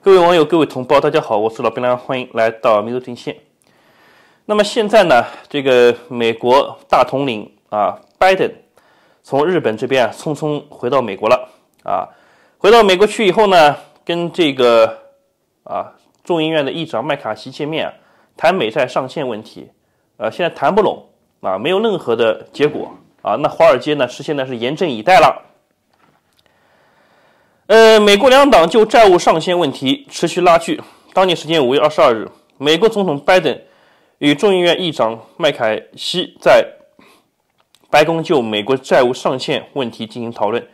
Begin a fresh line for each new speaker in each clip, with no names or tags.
各位网友，各位同胞，大家好，我是老兵梁，欢迎来到民族阵线。那么现在呢，这个美国大统领啊，拜登从日本这边啊，匆匆回到美国了啊，回到美国去以后呢，跟这个啊众议院的议长麦卡锡见面，谈美债上限问题，呃，现在谈不拢啊，没有任何的结果啊，那华尔街呢，是现在是严阵以待了。呃，美国两党就债务上限问题持续拉锯。当地时间五月二十二日，美国总统拜登与众议院议长麦凯西在白宫就美国债务上限问题进行讨论，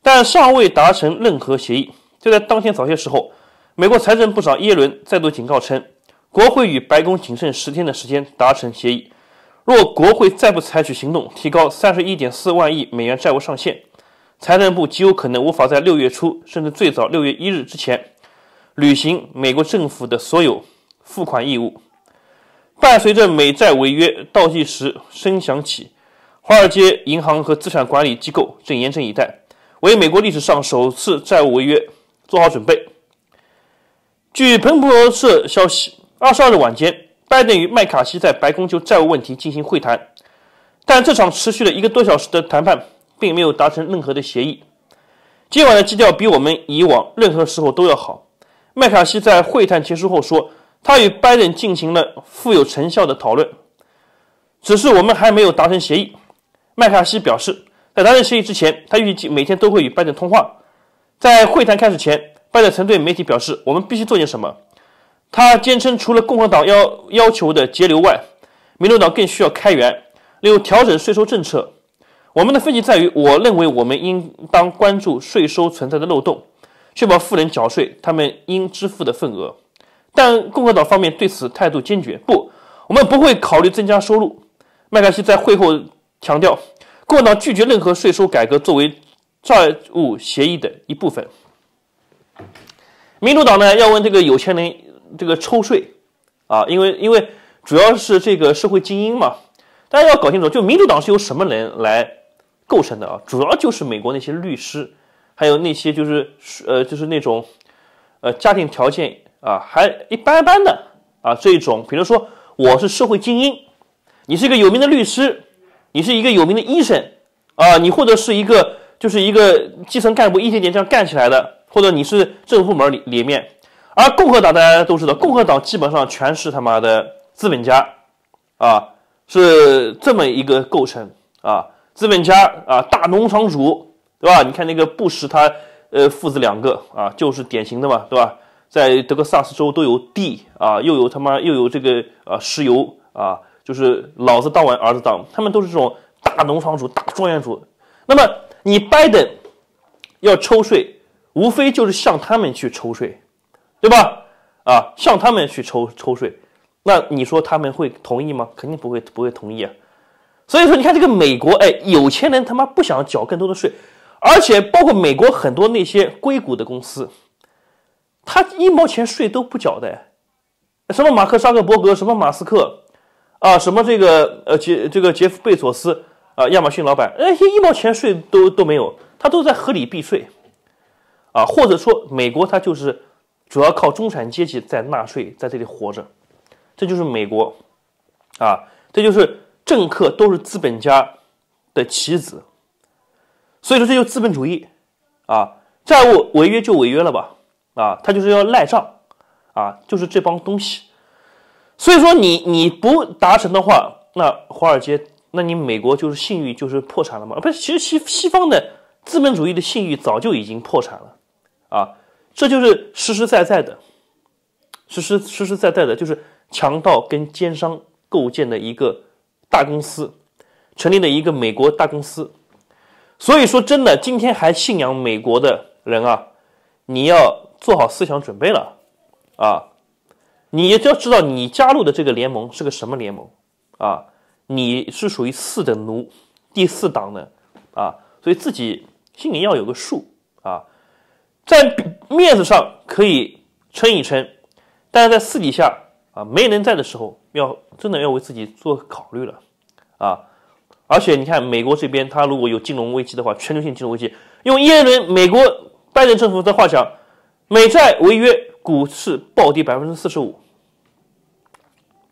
但尚未达成任何协议。就在当天早些时候，美国财政部长耶伦再度警告称，国会与白宫仅剩十天的时间达成协议，若国会再不采取行动提高三十一点四万亿美元债务上限。财政部极有可能无法在六月初，甚至最早六月一日之前履行美国政府的所有付款义务。伴随着美债违约倒计时声响起，华尔街银行和资产管理机构正严阵以待，为美国历史上首次债务违约做好准备。据彭博社消息，二十二日晚间，拜登与麦卡锡在白宫就债务问题进行会谈，但这场持续了一个多小时的谈判。并没有达成任何的协议。今晚的基调比我们以往任何时候都要好。麦卡锡在会谈结束后说：“他与拜登进行了富有成效的讨论，只是我们还没有达成协议。”麦卡锡表示，在达成协议之前，他预计每天都会与拜登通话。在会谈开始前，拜登曾对媒体表示：“我们必须做点什么。”他坚称，除了共和党要要求的节流外，民主党更需要开源，例如调整税收政策。我们的分歧在于，我认为我们应当关注税收存在的漏洞，确保富人缴税他们应支付的份额。但共和党方面对此态度坚决，不，我们不会考虑增加收入。麦凯西在会后强调，共和党拒绝任何税收改革作为债务协议的一部分。民主党呢，要问这个有钱人这个抽税，啊，因为因为主要是这个社会精英嘛，大家要搞清楚，就民主党是由什么人来。构成的啊，主要就是美国那些律师，还有那些就是呃，就是那种，呃，家庭条件啊还一般般的啊，这种，比如说我是社会精英，你是一个有名的律师，你是一个有名的医生啊，你或者是一个就是一个基层干部，一点点这样干起来的，或者你是政府部门里里面，而共和党大家都知道，共和党基本上全是他妈的资本家啊，是这么一个构成啊。资本家啊，大农场主，对吧？你看那个布什，他呃父子两个啊，就是典型的嘛，对吧？在德克萨斯州都有地啊，又有他妈又有这个啊石油啊，就是老子当完儿子当，他们都是这种大农场主、大庄园主。那么你拜登要抽税，无非就是向他们去抽税，对吧？啊，向他们去抽抽税，那你说他们会同意吗？肯定不会，不会同意啊。所以说，你看这个美国，哎，有钱人他妈不想缴更多的税，而且包括美国很多那些硅谷的公司，他一毛钱税都不缴的，什么马克·扎克伯格，什么马斯克，啊，什么这个呃杰这个杰夫·贝佐斯啊，亚马逊老板，哎，一毛钱税都都没有，他都在合理避税，啊，或者说美国他就是主要靠中产阶级在纳税，在这里活着，这就是美国，啊，这就是。政客都是资本家的棋子，所以说这就资本主义啊！债务违约就违约了吧啊！他就是要赖账啊！就是这帮东西，所以说你你不达成的话，那华尔街，那你美国就是信誉就是破产了嘛？不是，其实西西方的资本主义的信誉早就已经破产了啊！这就是实实在在的，实实实实在在的，就是强盗跟奸商构建的一个。大公司成立了一个美国大公司，所以说真的，今天还信仰美国的人啊，你要做好思想准备了啊！你就要知道你加入的这个联盟是个什么联盟啊？你是属于四等奴，第四党的啊，所以自己心里要有个数啊，在面子上可以撑一撑，但是在私底下。啊，没人在的时候，要真的要为自己做考虑了，啊，而且你看，美国这边它如果有金融危机的话，全球性金融危机，用耶伦、美国拜登政府的话讲，美债违约，股市暴跌百分之四十五，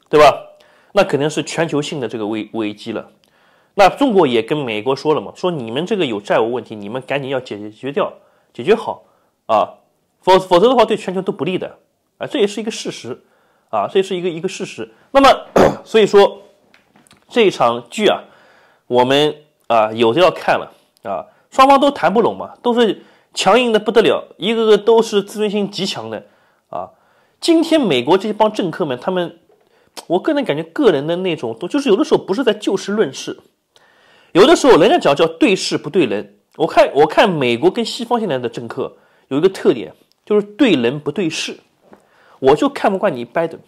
对吧？那肯定是全球性的这个危危机了。那中国也跟美国说了嘛，说你们这个有债务问题，你们赶紧要解决掉，解决好啊，否否则的话对全球都不利的，啊，这也是一个事实。啊，这是一个一个事实。那么，所以说这一场剧啊，我们啊有的要看了啊，双方都谈不拢嘛，都是强硬的不得了，一个个都是自尊心极强的啊。今天美国这些帮政客们，他们我个人感觉个人的那种，就是有的时候不是在就事论事，有的时候人家讲叫对事不对人。我看我看美国跟西方现在的政客有一个特点，就是对人不对事。我就看不惯你拜登，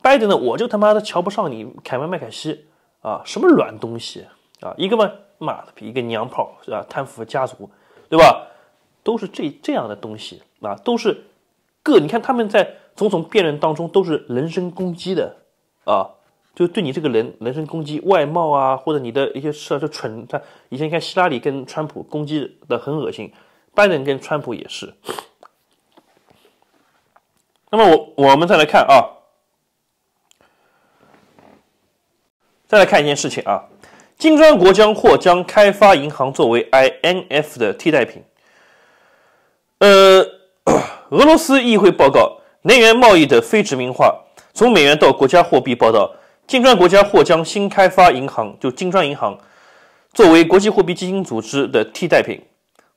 拜登呢，我就他妈的瞧不上你凯文麦凯西啊，什么卵东西啊，一个嘛妈的一个娘炮啊，贪腐家族，对吧？都是这这样的东西啊，都是个你看他们在总统辩论当中都是人身攻击的啊，就对你这个人人身攻击，外貌啊，或者你的一些事就蠢。他以前看希拉里跟川普攻击的很恶心，拜登跟川普也是。那么我我们再来看啊，再来看一件事情啊，金砖国家或将开发银行作为 INF 的替代品。呃，俄罗斯议会报告：能源贸易的非殖民化。从美元到国家货币报道，金砖国家或将新开发银行就金砖银行作为国际货币基金组织的替代品。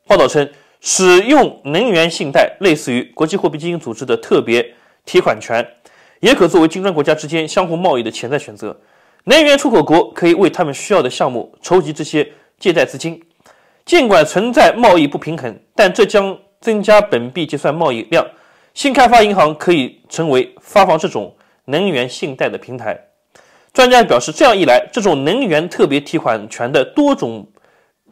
报道称。使用能源信贷，类似于国际货币基金组织的特别提款权，也可作为金砖国家之间相互贸易的潜在选择。能源出口国可以为他们需要的项目筹集这些借贷资金。尽管存在贸易不平衡，但这将增加本币结算贸易量。新开发银行可以成为发放这种能源信贷的平台。专家表示，这样一来，这种能源特别提款权的多种。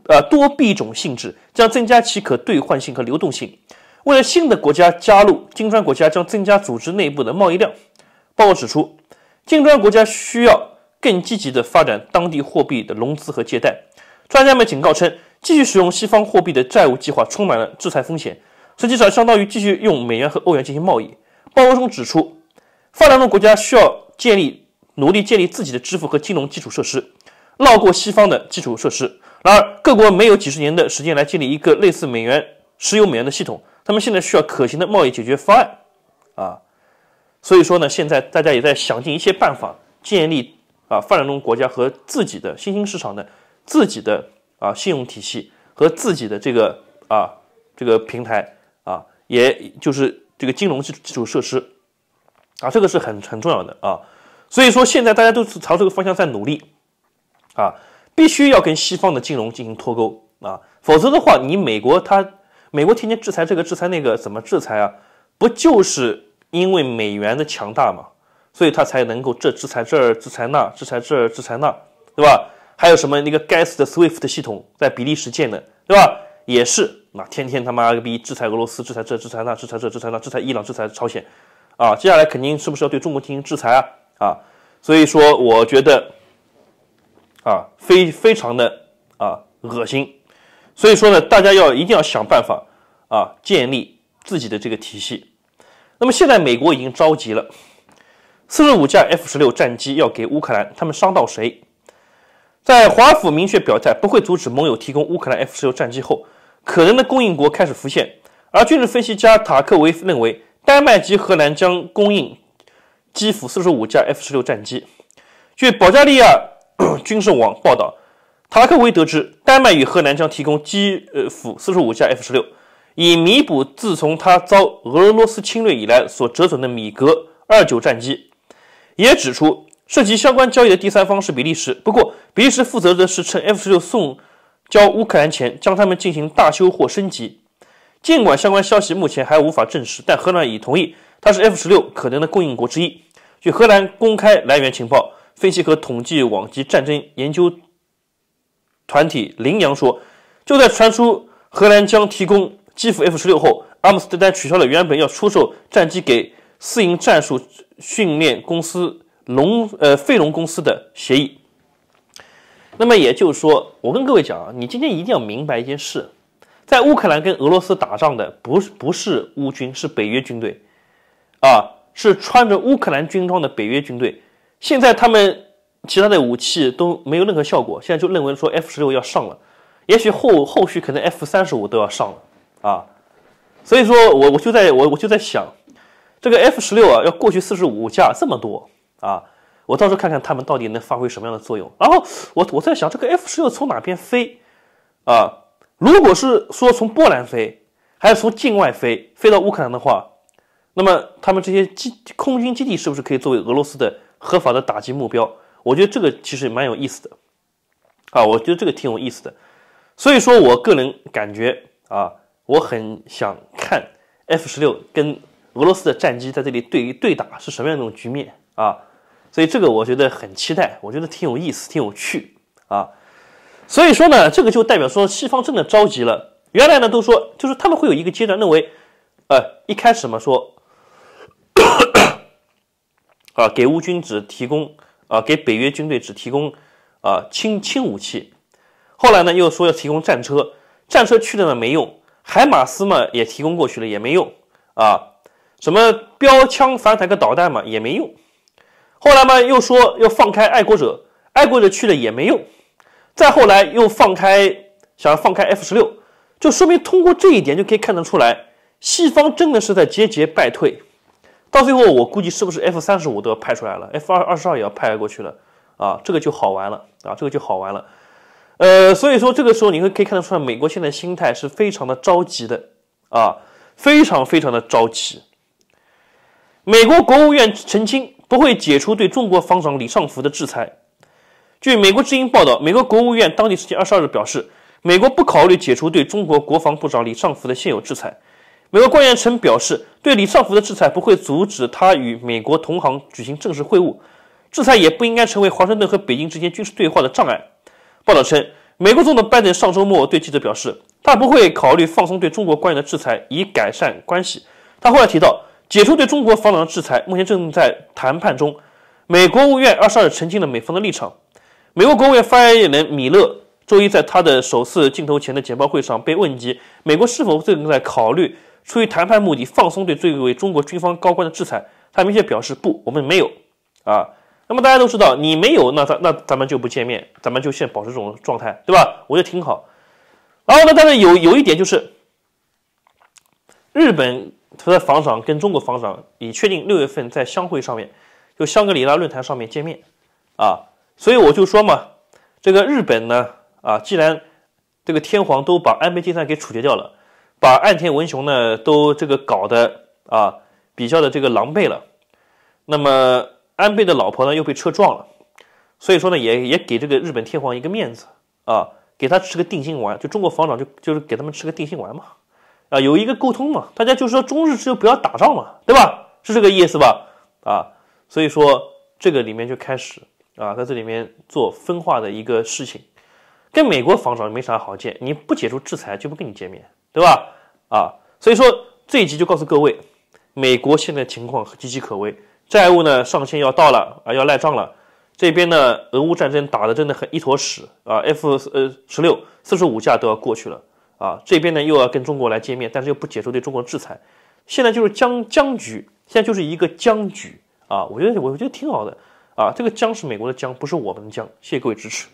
呃，多币种性质将增加其可兑换性和流动性。为了新的国家加入金砖国家，将增加组织内部的贸易量。报告指出，金砖国家需要更积极地发展当地货币的融资和借贷。专家们警告称，继续使用西方货币的债务计划充满了制裁风险，实际上相当于继续用美元和欧元进行贸易。报告中指出，发展中国家需要建立、努力建立自己的支付和金融基础设施。绕过西方的基础设施，然而各国没有几十年的时间来建立一个类似美元、石油美元的系统，他们现在需要可行的贸易解决方案，啊，所以说呢，现在大家也在想尽一切办法建立啊，发展中国家和自己的新兴市场的自己的啊信用体系和自己的这个啊这个平台啊，也就是这个金融基基础设施，啊，这个是很很重要的啊，所以说现在大家都是朝这个方向在努力。啊，必须要跟西方的金融进行脱钩啊，否则的话，你美国他，美国天天制裁这个制裁那个，怎么制裁啊？不就是因为美元的强大嘛，所以他才能够这制裁这儿制裁那制裁这儿制裁那，对吧？还有什么那个该死的 SWIFT 系统在比利时建的，对吧？也是，那天天他妈个逼制裁俄罗斯，制裁这制裁那，制裁这制裁那，制裁伊朗，制裁朝鲜，啊，接下来肯定是不是要对中国进行制裁啊？啊，所以说我觉得。啊，非非常的啊恶心，所以说呢，大家要一定要想办法啊，建立自己的这个体系。那么现在美国已经着急了，四十五架 F 十六战机要给乌克兰，他们伤到谁？在华府明确表态不会阻止盟友提供乌克兰 F 十六战机后，可能的供应国开始浮现。而军事分析家塔克维认为，丹麦及荷兰将供应基辅四十五架 F 十六战机。据保加利亚。军事网报道，塔克维得知，丹麦与荷兰将提供基呃，F 四十五架 F 十六，以弥补自从他遭俄罗斯侵略以来所折损的米格二九战机。也指出，涉及相关交易的第三方是比利时。不过，比利时负责的是趁 F 十六送交乌克兰前，将他们进行大修或升级。尽管相关消息目前还无法证实，但荷兰已同意，它是 F 十六可能的供应国之一。据荷兰公开来源情报。分析和统计网及战争研究团体林羊说：“就在传出荷兰将提供基辅 F 十六后，阿姆斯特丹取消了原本要出售战机给私营战术训练公司龙呃费龙公司的协议。”那么也就是说，我跟各位讲啊，你今天一定要明白一件事：在乌克兰跟俄罗斯打仗的不是不是乌军，是北约军队啊，是穿着乌克兰军装的北约军队。”现在他们其他的武器都没有任何效果，现在就认为说 F 十六要上了，也许后后续可能 F 三十五都要上了啊，所以说我我就在我我就在想，这个 F 十六啊要过去四十五架这么多啊，我到时候看看他们到底能发挥什么样的作用。然后我我在想，这个 F 十六从哪边飞啊？如果是说从波兰飞，还是从境外飞，飞到乌克兰的话，那么他们这些基空军基地是不是可以作为俄罗斯的？合法的打击目标，我觉得这个其实蛮有意思的，啊，我觉得这个挺有意思的，所以说我个人感觉啊，我很想看 F 十六跟俄罗斯的战机在这里对于对打是什么样一种局面啊，所以这个我觉得很期待，我觉得挺有意思，挺有趣啊，所以说呢，这个就代表说西方真的着急了，原来呢都说就是他们会有一个阶段认为，呃，一开始嘛说。啊，给乌军只提供啊，给北约军队只提供啊轻轻武器。后来呢，又说要提供战车，战车去了呢没用，海马斯嘛也提供过去了也没用啊，什么标枪反坦克导弹嘛也没用。后来嘛又说要放开爱国者，爱国者去了也没用。再后来又放开，想要放开 F 十六，就说明通过这一点就可以看得出来，西方真的是在节节败退。到最后，我估计是不是 F 三十五都要派出来了，F 二二十二也要派过去了，啊，这个就好玩了啊，这个就好玩了。呃，所以说这个时候你会可以看得出来，美国现在心态是非常的着急的啊，非常非常的着急。美国国务院澄清不会解除对中国防长李尚福的制裁。据美国之音报道，美国国务院当地时间二十二日表示，美国不考虑解除对中国国防部长李尚福的现有制裁。美国官员曾表示，对李尚福的制裁不会阻止他与美国同行举行正式会晤，制裁也不应该成为华盛顿和北京之间军事对话的障碍。报道称，美国总统拜登上周末对记者表示，他不会考虑放松对中国官员的制裁以改善关系。他后来提到，解除对中国防长的制裁目前正在谈判中。美国务院二十二日澄清了美方的立场。美国国务院发言人米勒周一在他的首次镜头前的简报会上被问及，美国是否正在考虑。出于谈判目的，放松对最为中国军方高官的制裁，他明确表示不，我们没有啊。那么大家都知道，你没有，那咱那咱们就不见面，咱们就先保持这种状态，对吧？我觉得挺好。然后呢，但是有有一点就是，日本他的防长跟中国防长已确定六月份在相会上面，就香格里拉论坛上面见面啊。所以我就说嘛，这个日本呢，啊，既然这个天皇都把安倍晋三给处决掉了。把岸田文雄呢都这个搞得啊比较的这个狼狈了，那么安倍的老婆呢又被车撞了，所以说呢也也给这个日本天皇一个面子啊，给他吃个定心丸，就中国防长就就是给他们吃个定心丸嘛，啊有一个沟通嘛，大家就说中日就不要打仗嘛，对吧？是这个意思吧？啊，所以说这个里面就开始啊在这里面做分化的一个事情，跟美国防长没啥好见，你不解除制裁就不跟你见面。对吧？啊，所以说这一集就告诉各位，美国现在情况岌岌可危，债务呢上限要到了，啊，要赖账了。这边呢，俄乌战争打的真的很一坨屎啊，F 呃十六四十五架都要过去了啊。这边呢又要跟中国来见面，但是又不解除对中国制裁，现在就是僵僵局，现在就是一个僵局啊。我觉得我觉得挺好的啊，这个僵是美国的僵，不是我们的僵。谢各位支持。